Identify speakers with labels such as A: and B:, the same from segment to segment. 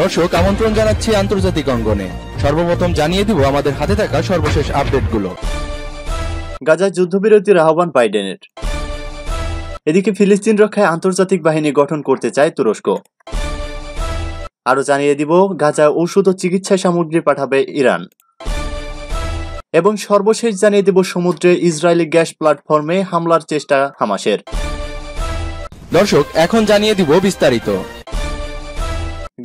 A: দর্শক আমন্ত্রণ জানাচ্ছি আন্তর্জাতিক অঙ্গনে সর্বপ্রথম জানিয়ে দিব আমাদের হাতে থাকা সর্বশেষ আপডেটগুলো গাজায় যুদ্ধবিরতির আহ্বান বাইডেনের এদিকে ফিলিস্তিন রক্ষায় আন্তর্জাতিক বাহিনী গঠন করতে চায় তুরস্ক আরো জানিয়ে দিব গাজা ঔষধ ও চিকিৎসা সামগ্রী পাঠাবে ইরান এবং সর্বশেষ জানিয়ে দিব সমুদ্রে ইসরায়েলি গ্যাস প্ল্যাটফর্মে হামলার চেষ্টা হামাসের দর্শক এখন জানিয়ে দিব বিস্তারিত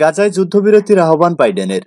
A: গাজায় যুদ্ধবিরতির আহ্বান বাইডেনের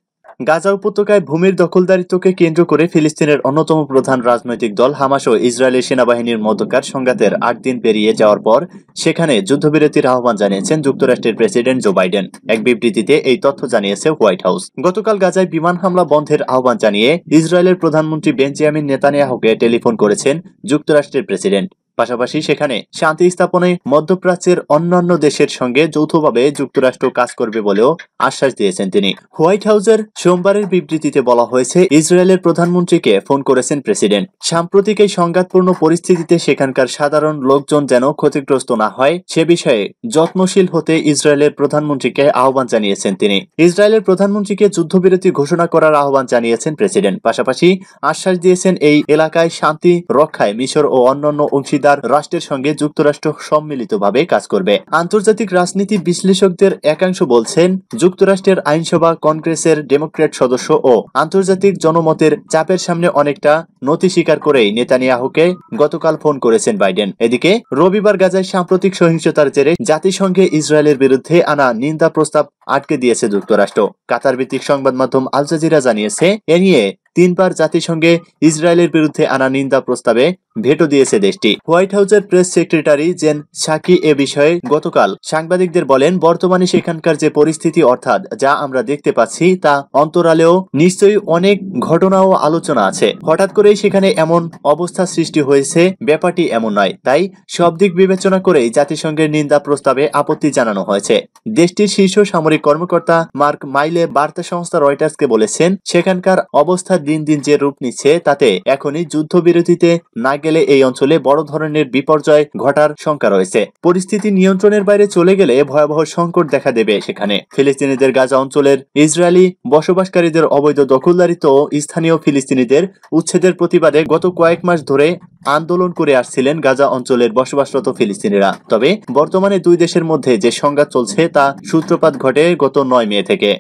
A: গাজা উপত্যকায় ভূমির দখলদারিত্বকে কেন্দ্র করে ফিলিস্তিনের অন্যতম প্রধান রাজনৈতিক দল হামাস ও ইসরায়েলের সেনাবাহিনীর মধ্যকার সংঘাতের আট দিন পেরিয়ে যাওয়ার পর সেখানে যুদ্ধবিরতির আহ্বান জানিয়েছেন যুক্তরাষ্ট্রের প্রেসিডেন্ট জো বাইডেন এক বিবৃতিতে এই তথ্য জানিয়েছে হোয়াইট হাউস গতকাল গাজায় বিমান হামলা বন্ধের আহ্বান জানিয়ে ইসরায়েলের প্রধানমন্ত্রী বেঞ্জিয়ামিন নেতানিয়াহকে টেলিফোন করেছেন যুক্তরাষ্ট্রের প্রেসিডেন্ট পাশাপাশি সেখানে শান্তি স্থাপনে মধ্যপ্রাচ্যের অন্যান্য দেশের সঙ্গে যৌথভাবে যুক্তরাষ্ট্র কাজ করবে বলেও আশ্বাস দিয়েছেন তিনি হোয়াইট হাউসের সোমবারের বিবৃতিতে বলা হয়েছে ইসরায়েলের প্রধানমন্ত্রীকে ফোন করেছেন প্রেসিডেন্ট সাম্প্রতিক এই সংঘাতপূর্ণ পরিস্থিতিতে সেখানকার সাধারণ লোকজন যেন ক্ষতিগ্রস্ত না হয় সে বিষয়ে যত্নশীল হতে ইসরায়েলের প্রধানমন্ত্রীকে আহ্বান জানিয়েছেন তিনি ইসরায়েলের প্রধানমন্ত্রীকে যুদ্ধবিরতি ঘোষণা করার আহ্বান জানিয়েছেন প্রেসিডেন্ট পাশাপাশি আশ্বাস দিয়েছেন এই এলাকায় শান্তি রক্ষায় মিশর ও অন্যান্য অংশীদার অংশীদার রাষ্ট্রের সঙ্গে যুক্তরাষ্ট্র সম্মিলিতভাবে কাজ করবে আন্তর্জাতিক রাজনীতি বিশ্লেষকদের একাংশ বলছেন যুক্তরাষ্ট্রের আইনসভা কংগ্রেসের ডেমোক্রেট সদস্য ও আন্তর্জাতিক জনমতের চাপের সামনে অনেকটা নথি স্বীকার করেই নেতানিয়াহুকে গতকাল ফোন করেছেন বাইডেন এদিকে রবিবার গাজায় সাম্প্রতিক সহিংসতার জেরে জাতিসংঘে ইসরায়েলের বিরুদ্ধে আনা নিন্দা প্রস্তাব আটকে দিয়েছে যুক্তরাষ্ট্র কাতার ভিত্তিক সংবাদ মাধ্যম আল জানিয়েছে এ নিয়ে তিনবার জাতিসংঘে ইসরায়েলের বিরুদ্ধে আনা নিন্দা প্রস্তাবে ভেটো দিয়েছে দেশটি হোয়াইট হাউসের প্রেস সেক্রেটারি জেন সাকি এ বিষয়ে গতকাল সাংবাদিকদের বলেন বর্তমানে সেখানকার যে পরিস্থিতি অর্থাৎ যা আমরা দেখতে পাচ্ছি তা অন্তরালেও নিশ্চয়ই অনেক ঘটনা ও আলোচনা আছে হঠাৎ করেই সেখানে এমন অবস্থা সৃষ্টি হয়েছে ব্যাপারটি এমন নয় তাই সব দিক বিবেচনা করেই জাতিসংঘের নিন্দা প্রস্তাবে আপত্তি জানানো হয়েছে দেশটির শীর্ষ সামরিক কর্মকর্তা মার্ক মাইলে বার্তা সংস্থা রয়টার্সকে বলেছেন সেখানকার অবস্থা দিন দিন যে রূপ নিচ্ছে তাতে এখনই যুদ্ধবিরতিতে না গেলে এই অঞ্চলে বড় ধরনের বিপর্যয় ঘটার শঙ্কা রয়েছে পরিস্থিতি নিয়ন্ত্রণের বাইরে চলে গেলে ভয়াবহ সংকট দেখা দেবে সেখানে ফিলিস্তিনিদের গাজা অঞ্চলের ইসরায়েলি বসবাসকারীদের অবৈধ দখলদারিত স্থানীয় ফিলিস্তিনিদের উচ্ছেদের প্রতিবাদে গত কয়েক মাস ধরে আন্দোলন করে আসছিলেন গাজা অঞ্চলের বসবাসরত ফিলিস্তিনিরা তবে বর্তমানে দুই দেশের মধ্যে যে সংঘাত চলছে তা সূত্রপাত ঘটে গত নয় মে থেকে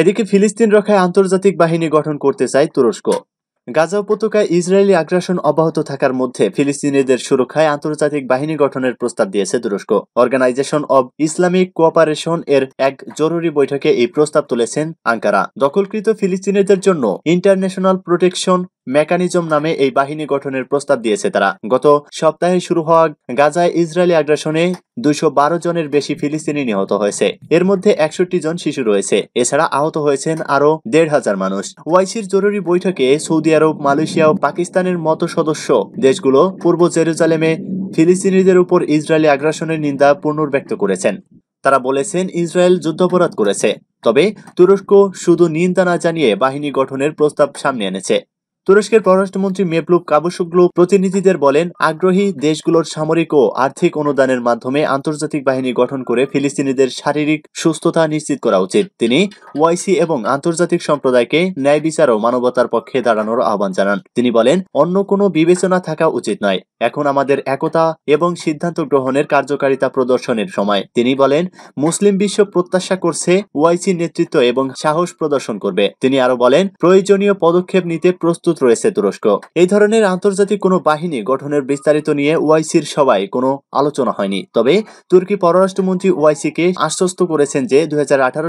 A: এদিকে ফিলিস্তিন রক্ষায় আন্তর্জাতিক বাহিনী গঠন করতে চায় তুরস্ক গাজা উপত্যকায় ইসরায়েলি আগ্রাসন অব্যাহত থাকার মধ্যে ফিলিস্তিনিদের সুরক্ষায় আন্তর্জাতিক বাহিনী গঠনের প্রস্তাব দিয়েছে তুরস্ক অর্গানাইজেশন অব ইসলামিক কোঅপারেশন এর এক জরুরি বৈঠকে এই প্রস্তাব তুলেছেন আঙ্কারা দখলকৃত ফিলিস্তিনিদের জন্য ইন্টারন্যাশনাল প্রোটেকশন মেকানিজম নামে এই বাহিনী গঠনের প্রস্তাব দিয়েছে তারা গত সপ্তাহে শুরু হওয়া গাজায় ইসরায়েলি আগ্রাসনে দুশো বারো জনের বেশি ফিলিস্তিনি নিহত হয়েছে এর মধ্যে একষট্টি জন শিশু রয়েছে এছাড়া আহত হয়েছেন আরও দেড় হাজার মানুষ ওয়াইসির জরুরি বৈঠকে সৌদি আরব মালয়েশিয়া ও পাকিস্তানের মতো সদস্য দেশগুলো পূর্ব জেরুজালেমে ফিলিস্তিনিদের উপর ইসরায়েলি আগ্রাসনের নিন্দা পুনর্ব্যক্ত করেছেন তারা বলেছেন ইসরায়েল যুদ্ধাপরাধ করেছে তবে তুরস্ক শুধু নিন্দা না জানিয়ে বাহিনী গঠনের প্রস্তাব সামনে এনেছে তুরস্কের পররাষ্ট্রমন্ত্রী মেবলুক কাবুসুগ্লু প্রতিনিধিদের বলেন আগ্রহী দেশগুলোর সামরিক ও আর্থিক অনুদানের মাধ্যমে আন্তর্জাতিক বাহিনী গঠন করে ফিলিস্তিনিদের শারীরিক সুস্থতা নিশ্চিত করা উচিত তিনি ওয়াইসি এবং আন্তর্জাতিক সম্প্রদায়কে ন্যায় বিচার ও মানবতার পক্ষে দাঁড়ানোর আহ্বান জানান তিনি বলেন অন্য কোনো বিবেচনা থাকা উচিত নয় এখন আমাদের একতা এবং সিদ্ধান্ত গ্রহণের কার্যকারিতা প্রদর্শনের সময় তিনি বলেন মুসলিম বিশ্ব প্রত্যাশা করছে ওয়াইসির নেতৃত্ব এবং সাহস প্রদর্শন করবে তিনি আরো বলেন প্রয়োজনীয় পদক্ষেপ নিতে প্রস্তুত রয়েছে তুরস্ক এই ধরনের আন্তর্জাতিক কোনো বাহিনী গঠনের বিস্তারিত নিয়ে ওয়াইসির সবাই কোনো আলোচনা হয়নি তবে তুর্কি পররাষ্ট্রমন্ত্রী ওয়াইসিকে আশ্বস্ত করেছেন যে দুই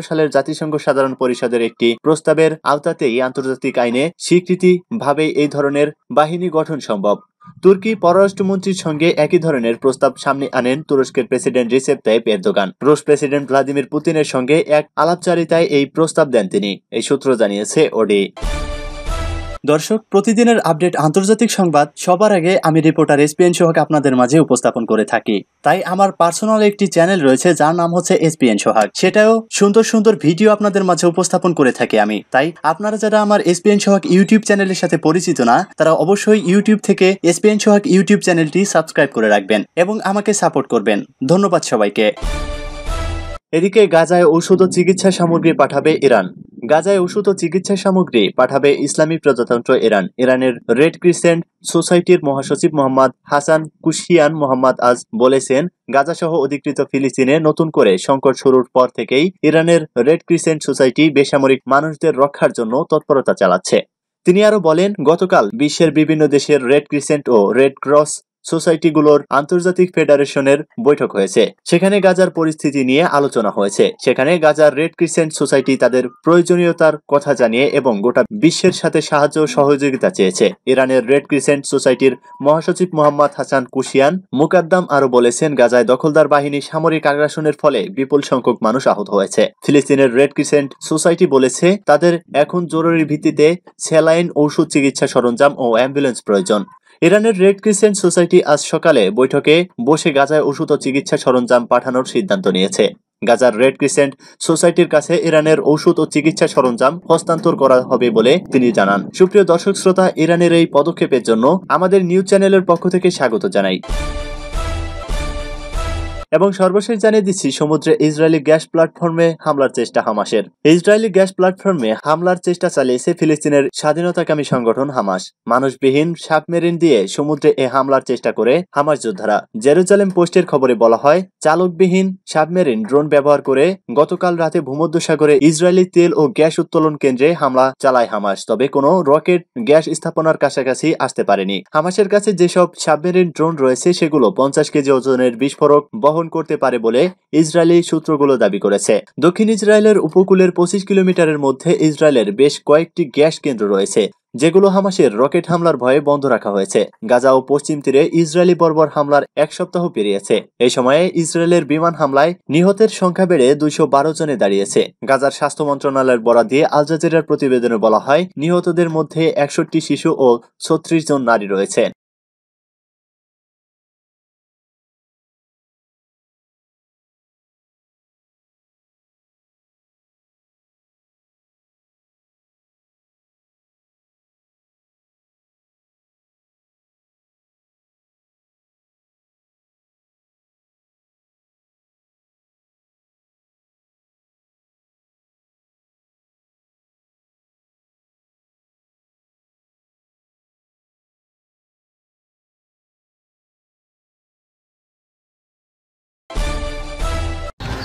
A: সালের জাতিসংঘ সাধারণ পরিষদের একটি প্রস্তাবের আওতাতেই আন্তর্জাতিক আইনে স্বীকৃতিভাবে এই ধরনের বাহিনী গঠন সম্ভব তুর্কি পররাষ্ট্রমন্ত্রীর সঙ্গে একই ধরনের প্রস্তাব সামনে আনেন তুরস্কের প্রেসিডেন্ট রিসেপ তাইপ এরদোগান রুশ প্রেসিডেন্ট ভ্লাদিমির পুতিনের সঙ্গে এক আলাপচারিতায় এই প্রস্তাব দেন তিনি এই সূত্র জানিয়েছে ওডি দর্শক প্রতিদিনের আপডেট আন্তর্জাতিক সংবাদ সবার আগে আমি রিপোর্টার এসপিএন সোহাগ আপনাদের মাঝে উপস্থাপন করে থাকি তাই আমার পার্সোনাল একটি চ্যানেল রয়েছে যার নাম হচ্ছে এসপিএন সোহাগ সেটাও সুন্দর সুন্দর ভিডিও আপনাদের মাঝে উপস্থাপন করে থাকি আমি তাই আপনারা যারা আমার এসপিএন সোহাগ ইউটিউব চ্যানেলের সাথে পরিচিত না তারা অবশ্যই ইউটিউব থেকে এসপিএন সোহাগ ইউটিউব চ্যানেলটি সাবস্ক্রাইব করে রাখবেন এবং আমাকে সাপোর্ট করবেন ধন্যবাদ সবাইকে এদিকে গাজায় ঔষধ ও চিকিৎসা সামগ্রী পাঠাবে ইরান গাজায় ওষুধ ও চিকিৎসা সামগ্রী পাঠাবে ইসলামী প্রজাতন্ত্র ইরান ইরানের রেড ক্রিসেন্ট সোসাইটির মহাসচিব মোহাম্মদ হাসান কুশিয়ান মোহাম্মদ আজ বলেছেন গাজাসহ অধিকৃত ফিলিস্তিনে নতুন করে সংকট শুরুর পর থেকেই ইরানের রেড ক্রিসেন্ট সোসাইটি বেসামরিক মানুষদের রক্ষার জন্য তৎপরতা চালাচ্ছে তিনি আরও বলেন গতকাল বিশ্বের বিভিন্ন দেশের রেড ক্রিসেন্ট ও রেড ক্রস সোসাইটিগুলোর আন্তর্জাতিক ফেডারেশনের বৈঠক হয়েছে সেখানে গাজার পরিস্থিতি নিয়ে আলোচনা হয়েছে সেখানে গাজার রেড ক্রিসেন্ট সোসাইটি তাদের প্রয়োজনীয়তার কথা জানিয়ে এবং গোটা বিশ্বের সাথে সাহায্য সহযোগিতা চেয়েছে ইরানের রেড ক্রিসেন্ট সোসাইটির মহাসচিব মোহাম্মদ হাসান কুশিয়ান মুকাদ্দাম আরও বলেছেন গাজায় দখলদার বাহিনী সামরিক আগ্রাসনের ফলে বিপুল সংখ্যক মানুষ আহত হয়েছে ফিলিস্তিনের রেড ক্রিসেন্ট সোসাইটি বলেছে তাদের এখন জরুরি ভিত্তিতে সেলাইন ঔষধ চিকিৎসা সরঞ্জাম ও অ্যাম্বুলেন্স প্রয়োজন ইরানের রেড ক্রিসেন্ট সোসাইটি আজ সকালে বৈঠকে বসে গাজায় ওষুধ ও চিকিৎসা সরঞ্জাম পাঠানোর সিদ্ধান্ত নিয়েছে গাজার রেড ক্রিসেন্ট সোসাইটির কাছে ইরানের ঔষধ ও চিকিৎসা সরঞ্জাম হস্তান্তর করা হবে বলে তিনি জানান সুপ্রিয় দর্শক শ্রোতা ইরানের এই পদক্ষেপের জন্য আমাদের নিউজ চ্যানেলের পক্ষ থেকে স্বাগত জানাই এবং সর্বশেষ জানিয়ে দিচ্ছি সমুদ্রে ইসরায়েলি গ্যাস প্ল্যাটফর্মে হামলার চেষ্টা হামাসের ইসরায়েলি গ্যাস প্ল্যাটফর্মে হামলার চেষ্টা চালিয়েছে ফিলিস্তিনের স্বাধীনতাকামী সংগঠন হামাস মানুষবিহীন সাবমেরিন দিয়ে সমুদ্রে এ হামলার চেষ্টা করে হামাস যোদ্ধারা জেরুজালেম পোস্টের খবরে বলা হয় চালকবিহীন সাবমেরিন ড্রোন ব্যবহার করে গতকাল রাতে ভূমধ্যসাগরে ইসরায়েলি তেল ও গ্যাস উত্তোলন কেন্দ্রে হামলা চালায় হামাস তবে কোনো রকেট গ্যাস স্থাপনার কাছাকাছি আসতে পারেনি হামাসের কাছে যেসব সাবমেরিন ড্রোন রয়েছে সেগুলো পঞ্চাশ কেজি ওজনের বিস্ফোরক বহন আক্রমণ করতে পারে বলে ইসরায়েলি সূত্রগুলো দাবি করেছে দক্ষিণ ইসরায়েলের উপকূলের পঁচিশ কিলোমিটারের মধ্যে ইসরায়েলের বেশ কয়েকটি গ্যাস কেন্দ্র রয়েছে যেগুলো হামাসের রকেট হামলার ভয়ে বন্ধ রাখা হয়েছে গাজা ও পশ্চিম তীরে ইসরায়েলি বর্বর হামলার এক সপ্তাহ পেরিয়েছে এই সময়ে ইসরায়েলের বিমান হামলায় নিহতের সংখ্যা বেড়ে দুইশো বারো জনে দাঁড়িয়েছে গাজার স্বাস্থ্য মন্ত্রণালয়ের বরাদ দিয়ে আলজাজিরার প্রতিবেদনে বলা হয় নিহতদের মধ্যে একষট্টি শিশু ও ছত্রিশ জন নারী রয়েছে